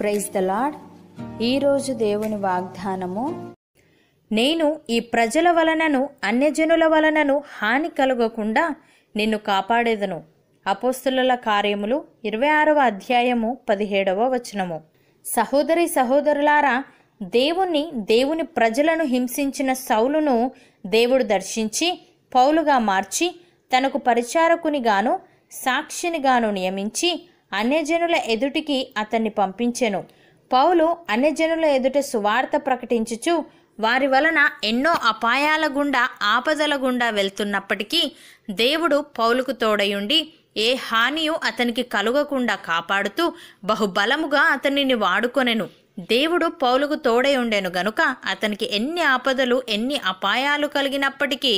praise the lord ఈరోజు దేవుని వాగ్దానము నేను ఈ ప్రజల వలనను అన్యజనుల వలనను హాని కలగకుండా నిన్ను కాపాడేదను అపోస్తుల కార్యములు ఇరవై ఆరవ అధ్యాయము పదిహేడవ వచనము సహోదరి సహోదరులారా దేవుణ్ణి దేవుని ప్రజలను హింసించిన సౌలును దేవుడు దర్శించి పౌలుగా మార్చి తనకు పరిచారకునిగాను సాక్షినిగాను నియమించి అన్యజనుల ఎదుటికి అతన్ని పంపించెను పౌలు అన్యజనుల ఎదుట సువార్త ప్రకటించుచు వారి వలన ఎన్నో అపాయాల గుండా ఆపదల గుండా వెళ్తున్నప్పటికీ దేవుడు పౌలుకు తోడయుండి ఏ హానియు అతనికి కలుగకుండా కాపాడుతూ బహుబలముగా అతనిని వాడుకొనెను దేవుడు పౌలుకు తోడై ఉండెను గనుక అతనికి ఎన్ని ఆపదలు ఎన్ని అపాయాలు కలిగినప్పటికీ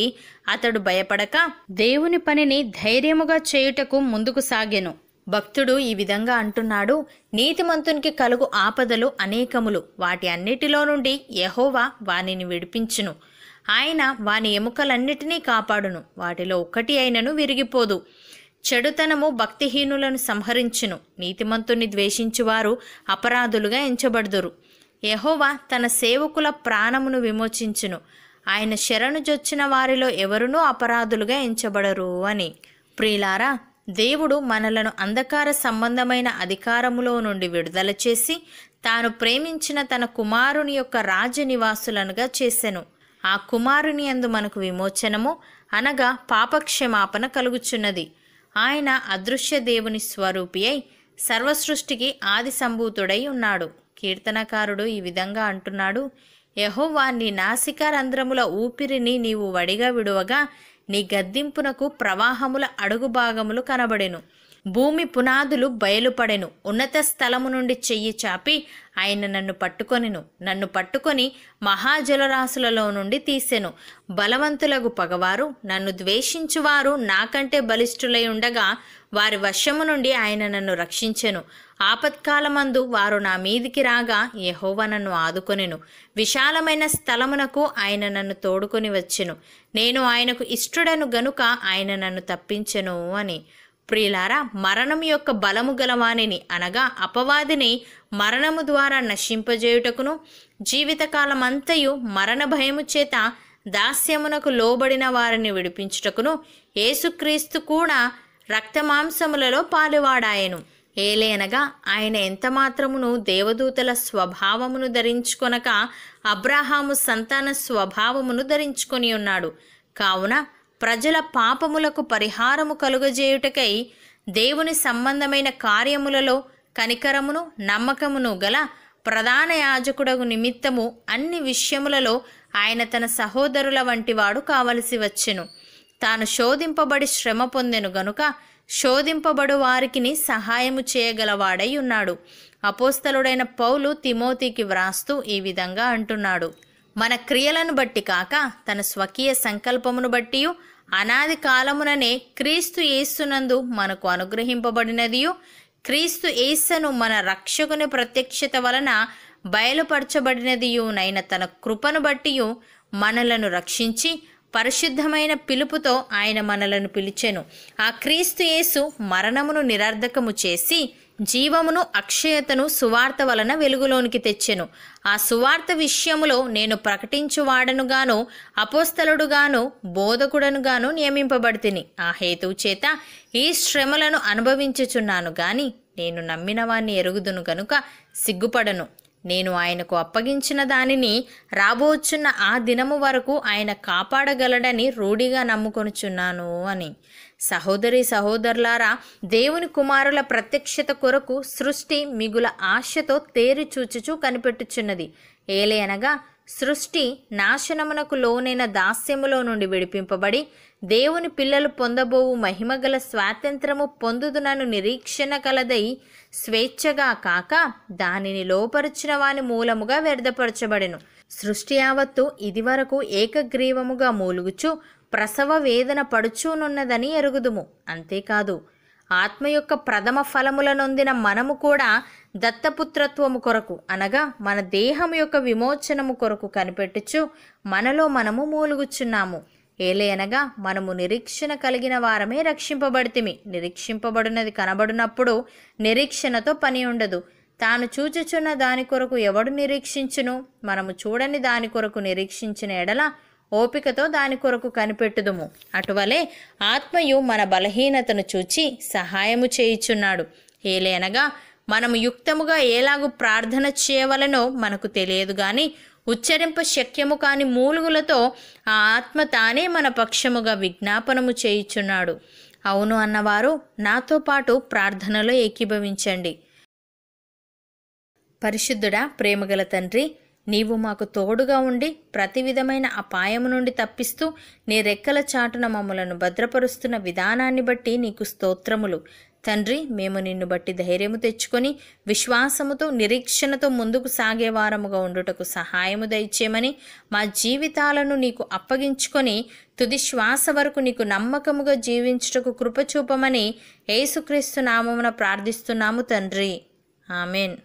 అతడు భయపడక దేవుని పనిని ధైర్యముగా చేయుటకు ముందుకు సాగెను భక్తుడు ఈ విధంగా అంటున్నాడు నీతిమంతునికి కలుగు ఆపదలు అనేకములు వాటి అన్నిటిలో నుండి యహోవా వానిని విడిపించును ఆయన వాని ఎముకలన్నిటినీ కాపాడును వాటిలో ఒక్కటి అయినను విరిగిపోదు చెడుతనము భక్తిహీనులను సంహరించును నీతిమంతుని ద్వేషించువారు అపరాధులుగా ఎంచబడుదురు యహోవా తన సేవకుల ప్రాణమును విమోచించును ఆయన శరణు జొచ్చిన వారిలో ఎవరునూ అపరాధులుగా ఎంచబడరు అని ప్రియులారా దేవుడు మనలను అంధకార సంబంధమైన అధికారములో నుండి విడుదల చేసి తాను ప్రేమించిన తన కుమారుని యొక్క రాజనివాసులనుగా చేసెను ఆ కుమారుని అందు మనకు విమోచనము అనగా పాపక్షమాపణ కలుగుచున్నది ఆయన అదృశ్య దేవుని స్వరూపి అయి సర్వసృష్టికి ఆది సంభూతుడై ఉన్నాడు కీర్తనకారుడు ఈ విధంగా అంటున్నాడు యహోవా నీ నాసికా రంధ్రముల ఊపిరిని నీవు వడిగా విడువగా నీ గద్దింపునకు ప్రవాహముల అడుగు భాగములు కనబడెను భూమి పునాదులు బయలుపడెను ఉన్నత స్థలము నుండి చెయ్యి చాపి ఆయన నన్ను పట్టుకొనిను నన్ను పట్టుకొని మహాజలరాశులలో నుండి తీసెను బలవంతులకు పగవారు నన్ను ద్వేషించువారు నాకంటే బలిష్ఠులై ఉండగా వారి వశము నుండి ఆయన నన్ను రక్షించెను ఆపత్కాలమందు వారు నా మీదికి రాగా యహోవ నన్ను ఆదుకొనెను విశాలమైన స్థలమునకు ఆయన నన్ను తోడుకొని వచ్చెను నేను ఆయనకు ఇష్టడను గనుక ఆయన నన్ను తప్పించెను అని ప్రియులారా మరణం యొక్క బలము గలవాణిని అనగా అపవాదిని మరణము ద్వారా నశింపజేయుటకును జీవితకాలమంతయు మరణ భయము చేత దాస్యమునకు లోబడిన వారిని విడిపించుటకును యేసుక్రీస్తు కూడా రక్తమాంసములలో పాలువాడాయను ఏలేనగా ఆయన ఎంతమాత్రమును దేవదూతల స్వభావమును ధరించుకొనక అబ్రహాము సంతాన స్వభావమును ధరించుకొని ఉన్నాడు కావున ప్రజల పాపములకు పరిహారము కలుగజేయుటకై దేవుని సంబంధమైన కార్యములలో కనికరమును నమ్మకమును గల ప్రధాన యాజకుడగు నిమిత్తము అన్ని విషయములలో ఆయన తన సహోదరుల వంటివాడు కావలసి వచ్చెను తాను శోధింపబడి శ్రమ పొందెను గనుక శోధింపబడు వారికిని సహాయము చేయగలవాడై ఉన్నాడు అపోస్తలుడైన పౌలు తిమోతికి వ్రాస్తూ ఈ విధంగా అంటున్నాడు మన క్రియలను బట్టి కాక తన స్వకీయ సంకల్పమును బట్టి అనాది కాలముననే క్రీస్తు యేస్సునందు మనకు అనుగ్రహింపబడినదియు క్రీస్తు యేస్సను మన రక్షకుని ప్రత్యక్షత వలన బయలుపరచబడినదియునైన తన కృపను బట్టి మనలను రక్షించి పరిశుద్ధమైన పిలుపుతో ఆయన మనలను పిలిచెను ఆ క్రీస్తు యేసు మరణమును నిరర్ధకము చేసి జీవమును అక్షయతను సువార్త వలన వెలుగులోనికి తెచ్చెను ఆ సువార్త విషయములో నేను ప్రకటించువాడనుగాను అపోస్తలుడుగాను బోధకుడనుగాను నియమింపబడితిని ఆ హేతువు చేత ఈ శ్రమలను అనుభవించుచున్నాను గాని నేను నమ్మిన వాణ్ణి ఎరుగుదును గనుక సిగ్గుపడను నేను ఆయనకు అప్పగించిన దానిని రాబోచున్న ఆ దినము వరకు ఆయన కాపాడగలడని రూఢిగా నమ్ముకొనుచున్నాను అని సహోదరి సహోదరులారా దేవుని కుమారుల ప్రత్యక్షత కొరకు సృష్టి మిగుల ఆశతో తేరి చూచుచూ కనిపెట్టుచున్నది ఏలే అనగా సృష్టి నాశనమునకు లోనైన దాస్యములో నుండి విడిపింపబడి దేవుని పిల్లలు పొందబోవు మహిమగల స్వాతంత్రము పొందుదునను నిరీక్షణ కలదై స్వేచ్ఛగా కాక దానిని లోపరిచిన వాని మూలముగా వ్యర్థపరచబడెను సృష్టి యావత్తు ఇదివరకు ఏకగ్రీవముగా మూలుగుచు ప్రసవ వేదన పడుచూనున్నదని ఎరుగుదుము అంతేకాదు ఆత్మ యొక్క ప్రథమ ఫలములనొందిన మనము కూడా దత్తపుత్రత్వము కొరకు అనగా మన దేహము యొక్క విమోచనము కొరకు కనిపెట్టుచు మనలో మనము మూలుగుచున్నాము ఏలేనగా మనము నిరీక్షణ కలిగిన వారమే రక్షింపబడితిమి నిరీక్షింపబడినది కనబడినప్పుడు నిరీక్షణతో పని ఉండదు తాను చూచుచున్న దాని కొరకు ఎవడు నిరీక్షించును మనము చూడని దాని కొరకు నిరీక్షించిన ఎడల ఓపికతో దాని కొరకు కనిపెట్టుదుము అటువలే ఆత్మయు మన బలహీనతను చూచి సహాయము చేయుచున్నాడు ఏలేనగా మనము యుక్తముగా ఏలాగు ప్రార్థన చేయవలనో మనకు తెలియదు గాని ఉచ్చరింప శక్యము కాని మూలుగులతో ఆ ఆత్మ తానే మన పక్షముగా విజ్ఞాపనము చేయుచున్నాడు అవును అన్నవారు నాతో పాటు ప్రార్థనలో ఏకీభవించండి పరిశుద్ధుడా ప్రేమగల తండ్రి నీవు మాకు తోడుగా ఉండి ప్రతి విధమైన అపాయము నుండి తప్పిస్తూ నీ రెక్కల చాటున మమ్మలను భద్రపరుస్తున్న విధానాన్ని బట్టి నీకు స్తోత్రములు తండ్రి మేము నిన్ను బట్టి ధైర్యము తెచ్చుకొని విశ్వాసముతో నిరీక్షణతో ముందుకు సాగేవారముగా ఉండుటకు సహాయము దయచేయమని మా జీవితాలను నీకు అప్పగించుకొని తుది శ్వాస వరకు నీకు నమ్మకముగా జీవించుటకు కృపచూపమని యేసుక్రీస్తు నామమున ప్రార్థిస్తున్నాము తండ్రి ఆమెన్